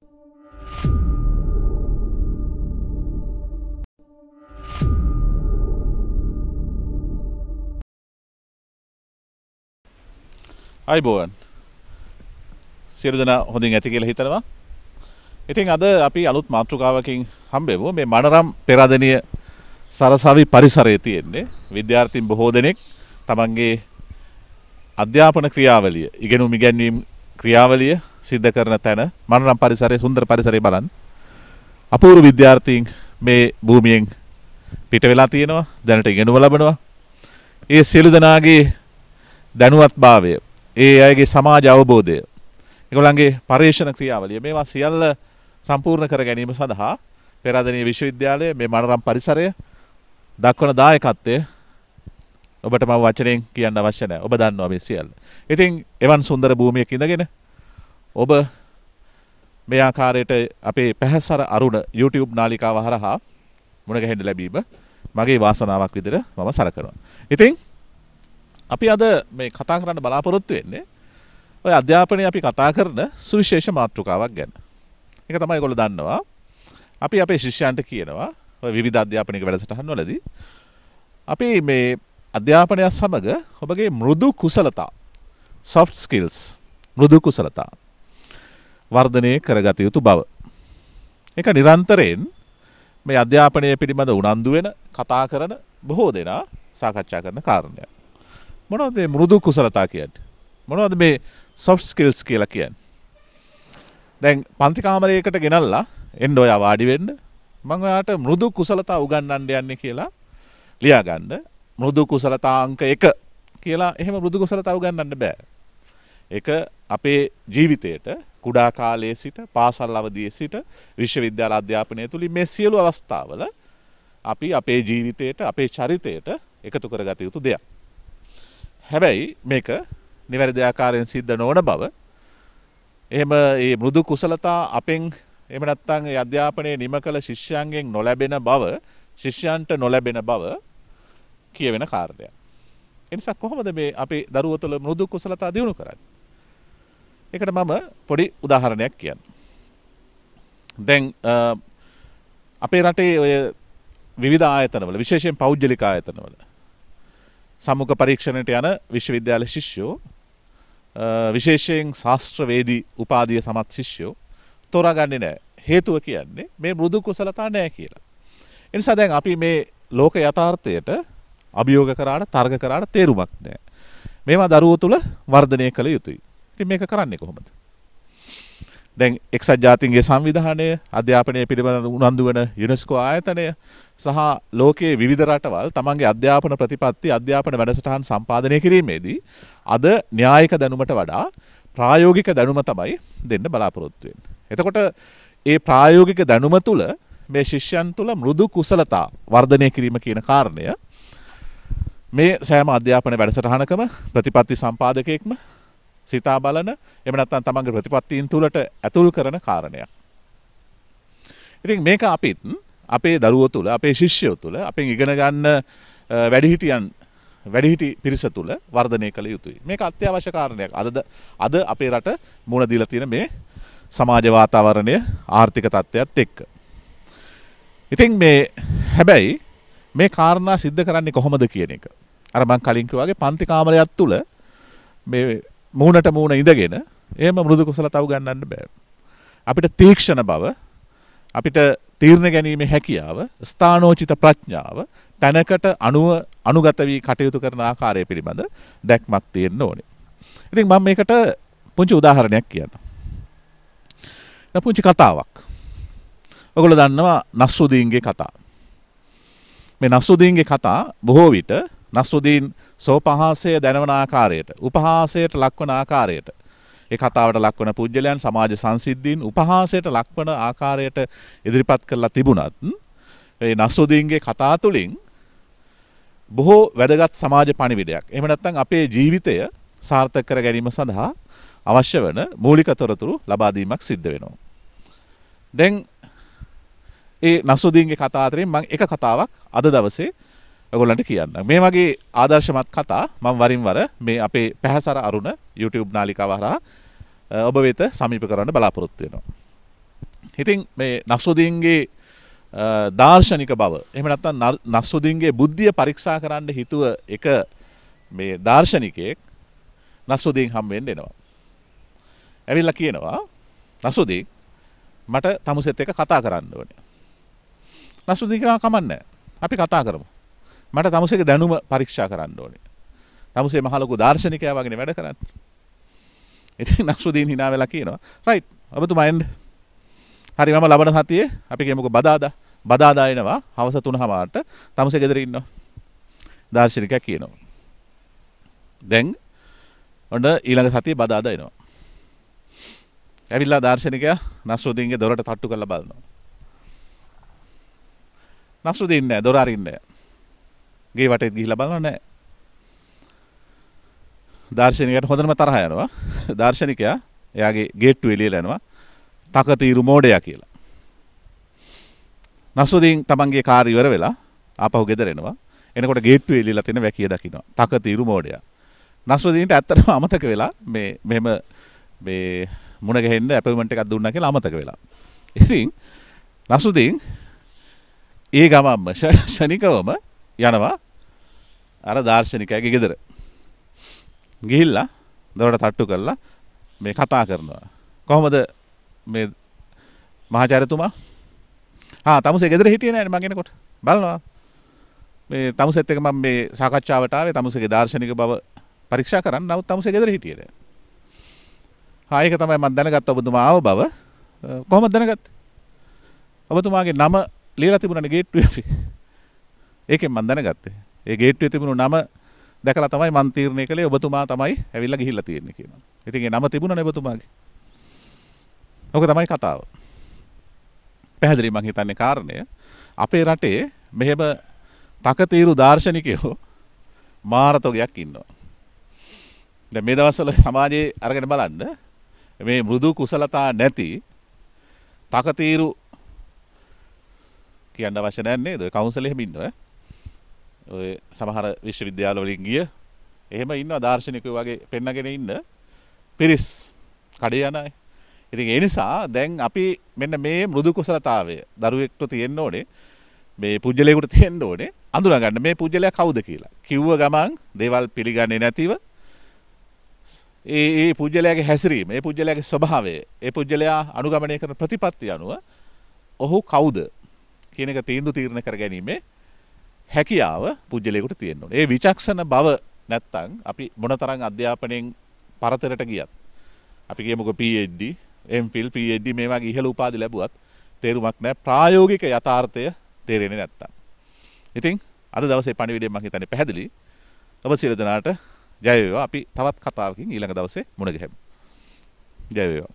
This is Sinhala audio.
අයිබෝවන් සියලු දෙනා හොඳින් ඇති කියලා හිතනවා. ඉතින් අද අපි අලුත් මාතෘකාවකින් හම්බෙමු. මේ මනරම් පෙරදෙනිය සරසවි පරිසරයේ තියෙන්නේ විද්‍යාර්ථීන් බොහෝ දෙනෙක් තමන්ගේ අධ්‍යාපන ක්‍රියාවලිය, ඉගෙනුම් ඉගැන්වීම් ක්‍රියාවලිය සිද්ධ කරන තැන මනරම් පරිසරයේ සුන්දර පරිසරය බලන්න. අපූර්ව විද්‍යාර්ථීන් මේ භූමියෙන් පිට වෙලා තියෙනවා දැනට ඉගෙනුම ලබනවා. ඒ සියලු දෙනාගේ දැනුවත්භාවය, ඒ අයගේ සමාජ අවබෝධය, ඒගොල්ලන්ගේ පරීක්ෂණ ක්‍රියාවලිය මේවා සියල්ල සම්පූර්ණ කර ගැනීම සඳහා පෙරාදෙණිය විශ්වවිද්‍යාලයේ මේ මනරම් පරිසරය දක්වන දායකත්වය ඔබට මම වචනයෙන් කියන්න අවශ්‍ය නැහැ. ඔබ දන්නවා මේ සියල්ල. ඉතින් එවන් සුන්දර භූමියක ඉඳගෙන ඔබ මේ ආකාරයට අපේ පැහැසර අරුණ YouTube නාලිකාව හරහා මුණගැහෙන්න ලැබීම මගේ වාසනාවක් විදිහට මම සලකනවා. ඉතින් අපි අද මේ කතා කරන්න බලාපොරොත්තු වෙන්නේ ඔය අධ්‍යාපනය අපි කතා කරන සුවිශේෂ මාතෘකාවක් ගැන. එක තමයි ගොල දන්නවා අපි අපේ ශිෂ්‍යන්ට කියනවා විවිධ අධ්‍යාපනික වැඩසටහන් වලදී. අපි මේ අධ්‍යාපනයක් සමඟ ඔබගේ මෘදු කුසලතා සොෆ්ට් ස්කිල්ස් මෘදු කුසලතා වර්ධනය කරගත යුතු බව. එක නිරන්තරයෙන් මේ අධ්‍යාපනය පිළිබඳ උනන්දු වෙන කතා කරන බොහෝ දෙනා සාකච්ඡා කරන කාරණය. මොනවද මුරුදු කුසලතා කියන්නේ? මොනවද මේ soft skills කියලා කියන්නේ? දැන් පන්ති කාමරයකට ගෙනල්ලා එන්න ඔයා වාඩි වෙන්න මම ඔයාට මෘදු කුසලතා උගන්වන්න යන්නේ කියලා ලියා ගන්න. මෘදු කුසලතා අංක 1 කියලා එහෙම මෘදු කුසලතා උගන්වන්න බෑ. ඒක අපේ ජීවිතේට කුඩා කාලයේ සිට පාසල් අවදියේ සිට විශ්වවිද්‍යාල අධ්‍යාපනය තුළින් මේ සියලු අවස්ථාවල අපි අපේ ජීවිතයට අපේ චරිතයට එකතු කරගත යුතු දෙයක්. හැබැයි මේක නිවැරදි ආකාරයෙන් සිද්ධ නොවන බව එහෙම ඒ මෘදු කුසලතා අපෙන් එහෙම නැත්නම් ඒ අධ්‍යාපනයේ නිම කළ ශිෂ්‍යයන්ගෙන් නොලැබෙන බව ශිෂ්‍යයන්ට නොලැබෙන බව කියවෙන කාරණයක්. එනිසා කොහොමද මේ අපේ දරුවෝ තුළ මෘදු කුසලතා දියුණු කරන්නේ? එකට මම පොඩි උදාහරණයක් කියන්න. දැන් අපේ රටේ ඔය විවිධ ආයතනවල විශේෂයෙන් පෞද්ගලික ආයතනවල සම්මුඛ පරීක්ෂණයට යන විශ්වවිද්‍යාල ශිෂ්‍යෝ විශේෂයෙන් ශාස්ත්‍රවේදී උපාධිය සමත් ශිෂ්‍යෝ තෝරාගන්නේ නැහැ. හේතුව කියන්නේ මේ මෘදු කුසලතා නැහැ කියලා. එනිසා දැන් අපි මේ ලෝක යථාර්ථයට අභියෝග කරාට තර්ග කරාට තේරුමක් නැහැ. මේවා දරුවෝ තුළ වර්ධනය කළ යුතුයි. ඉතින් මේක කරන්නේ කොහොමද? දැන් එක්සත් ජාතීන්ගේ සංවිධානය අධ්‍යාපනය පිළිබඳ උනන්දු වන යුනෙස්කෝ ආයතනය සහ ලෝකයේ විවිධ රටවල් තමන්ගේ අධ්‍යාපන ප්‍රතිපත්ති අධ්‍යාපන වැඩසටහන් සම්පාදනය කිරීමේදී අද න්‍යායික දැනුමට වඩා ප්‍රායෝගික දැනුම තමයි දෙන්න බලාපොරොත්තු වෙන්නේ. එතකොට ඒ ප්‍රායෝගික දැනුම තුළ මේ ශිෂ්‍යයන් තුළ මෘදු කුසලතා වර්ධනය කිරීම කියන කාරණය මේ සෑම අධ්‍යාපන වැඩසටහනකම ප්‍රතිපත්ති සම්පාදකයෙක්ම සිතා බලන එම නැත්නම් තමන්ගේ ප්‍රතිපත්තීන් තුළට ඇතුල් කරන කාරණයක්. ඉතින් මේක අපිත් අපේ දරුව තුළ අපේ ශිෂ්‍යය තුළ අපෙන් ඉගෙන ගන්න වැඩිහිටියන් වැඩිහිටි පිරිස තුළ වර්ධනය කළ යුතුයි මේ අත්‍යවශ්‍ය කාරණයක් අදද අද අපේ රට මුණ දීලා තියෙන මේ සමාජ වාතාවරණය ආර්ථික තත්ත්වයත් එක්ක. ඉතින් මේ හැබැයි මේ කාරණා සිද්ධ කරන්නේ කොහොමද කියන එක. අර මං කලින් කිව්වාගේ පන්ති කාමරයක් තුළ මේ මූුණට මූුණ ඉඳගෙන ඒම මුරුදු කුසල තව ගන්නන්න බෑ. අපිට තීක්ෂණ බව අපිට තීරණ ගැනීම හැකියාව ස්ථානෝචිත ප්‍රඥාව තැනකට අනුව අනුගත වී කටයුතු කරන ආකාරය පිළිබඳ දැක්මක් තියෙන්න ඕනේ. ඉතින් මම මේකට පුංචි උදාහරණයක් කියන්න. පුංචි කතාවක්. ඔගොල දන්නවා නස්සුදීන්ගේ කතා. මේ නස්සුදීන්ගේ කතා බොහෝ විට නස්රුදීන් සෝපහාසය දැනවන ආකාරයට උපහාසයට ලක්වන ආකාරයට ඒ කතාවට ලක්වන පුජ්‍යලයන් සමාජ සංසිද්ධීන් උපහාසයට ලක්වන ආකාරයට ඉදිරිපත් කරලා තිබුණත් ඒ නස්රුදීන්ගේ කතා තුළින් බොහෝ වැදගත් සමාජ පණිවිඩයක් එහෙම නැත්නම් අපේ ජීවිතය සාර්ථක කර ගැනීම සඳහා අවශ්‍ය වන මූලික තොරතුරු ලබා දීමක් සිද්ධ වෙනවා. දැන් ඒ නසුදීන්ගේ කතා අතරින් මම එක කතාවක් අද දවසේ ඔගොල්ලන්ට කියන්න. මේ වගේ ආදර්ශමත් කතා මම වරින් වර මේ අපේ පැහැසර අරුණ YouTube නාලිකාව හරහා ඔබ වෙත සමීප කරන්න බලාපොරොත්තු වෙනවා. ඉතින් මේ නස්රුදීන්ගේ දාර්ශනික බව එහෙම නැත්නම් නස්රුදීන්ගේ බුද්ධිය පරීක්ෂා කරන්න හිතුව එක මේ දාර්ශනිකයෙක් නස්රුදීන් හම්බෙන්න එනවා. ඇවිල්ලා කියනවා නස්රුදීන් මට තමුසෙත් එක කතා කරන්න ඕනේ. නස්රුදීන් කියනවා කමන්නේ. අපි කතා කරමු. මට තමුසේක දැනුම පරීක්ෂා කරන්න ඕනේ. තමුසේ මහලොකු දාර්ශනිකයා වගේ වැඩ කරන්නේ. ඉතින් නක්ෂුදීන් hina වෙලා කියනවා. රයිට්. ඔබතුමා එන්න. හරි මම ලබන සතියේ අපි ගමුකෝ බදාදා. බදාදා එනවා හවස 3:00ට තමුසේ ගෙදර ඉන්නවා. දාර්ශනිකයා කියනවා. දැන් ඔන්න ඊළඟ සතියේ බදාදා එනවා. ඇවිල්ලා දාර්ශනිකයා නස්රුදීන්ගේ දොරට තට්ටු කරලා බලනවා. නස්රුදීන් නෑ දොර අරින්නේ නෑ. ගේ වටේත් ගිහිල්ලා බලනවා නෑ. දාර්ශනිකයට හොඳම තරහ යනවා. දාර්ශනිකයා එයාගේ ගේට්ටුවේ ලියලා යනවා තකතිරු මෝඩයා කියලා. නසුදීන් තමන්ගේ කාර්ය ඉවර වෙලා ආපහු ගෙදර එනවා. එනකොට ගේට්ටුවේ ලියලා තියෙන වැකිය දකින්නවා. තකතිරු මෝඩයා. නසුදීන්ට ඇත්තටම අමතක වෙලා මේ මෙහෙම මේ මුණ ගැහෙන්න ඇපොයින්ට්මන්ට් එකක් දුන්නා කියලා අමතක වෙලා. ඉතින් නසුදීන් ඒ ගමම්ම ෂණිකවම යනවා අර දාර්ශනිකයගේ ගෙදර. ගිහිල්ලා දොරට තට්ටු කරලා මේ කතා කරනවා. කොහොමද මේ මහාචාර්යතුමා? ආ තමුසේ ගෙදර හිටියේ නෑනේ මං එනකොට. බලනවා. මේ තමුසෙත් එක මම මේ සාකච්ඡාවට ආවේ තමුසේගේ දාර්ශනික බව පරීක්ෂා කරන්න. නමුත් තමුසේ ගෙදර හිටියේ නෑ. ආ ඒක තමයි මම දැනගත්ත ඔබතුමා ආව බව. කොහොමද දැනගත්තේ? ඔබතුමාගේ නම ලියලා තිබුණානේ ගේට්ටුවේ. ඒකෙන් මන් දැනගත්තේ. ඒ ගේට්ටුවේ තිබුණු නම දැකලා තමයි මන් තීරණය කළේ ඔබතුමා තමයි ඇවිල්ලා ගිහිල්ලා තියෙන්නේ කියලා. ඉතින් ඒ නම තිබුණනේ ඔබතුමාගේ. ඕක තමයි කතාව. පැහැදිලි මං හිතන්නේ කාරණය අපේ රටේ මෙහෙම තකතීරු දාර්ශනිකයෝ මාරතෝගයක් ඉන්නවා. දැන් මේ දවස්වල සමාජයේ අරගෙන බලන්න මේ මෘදු කුසලතා නැති තකතීරු කියන්න අවශ්‍ය නැහැ නේද? කවුන්සල් එහෙම ඉන්නවා. සමහර විශ්වවිද්‍යාලවලින් ගිය එහෙම ඉන්න දර්ශනයකය වගේ පෙන්නගෙන ඉන්න පිරිස් කඩේ යනයි. ඉතින් ඒ නිසා දැන් අපි මෙන්න මේ මෘදු කුසලතාවය දරුවෙක්ට තියෙන්න ඕනේ මේ පුද්ගලයෙකුට තියෙන්න ඕනේ අඳුරගන්න මේ පුද්ගලයා කවුද කියලා. කිව්ව ගමන් දේවල් පිළිගන්නේ නැතිව ඒ ඒ පුද්ගලයාගේ හැසිරීම, ඒ පුද්ගලයාගේ ස්වභාවය, ඒ පුද්ගලයා අනුගමනය කරන ප්‍රතිපත්ති අනුව ඔහු කවුද කියන එක තීන්දුව තීරණය කර ගැනීමේ හැකියාව පුද්ගලයෙකුට තියෙන්න ඕනේ. ඒ විචක්ෂණ බව නැත්තම් අපි මොනතරම් අධ්‍යාපනයෙන් පරතරට ගියත් අපි කියමුකෝ PhD, MPhil, PhD මේ වගේ ඉහළ උපාධි ලැබුවත් තේරුමක් නැහැ ප්‍රායෝගික යථාර්ථය තේරෙන්නේ නැත්තම්. ඉතින් අද දවසේ පණිවිඩය මම හිතන්නේ පැහැදිලි. ඔබ සියලු දෙනාට ජය වේවා. අපි තවත් කතාවකින් ඊළඟ දවසේ මුණ ගැහෙමු. ජය වේවා.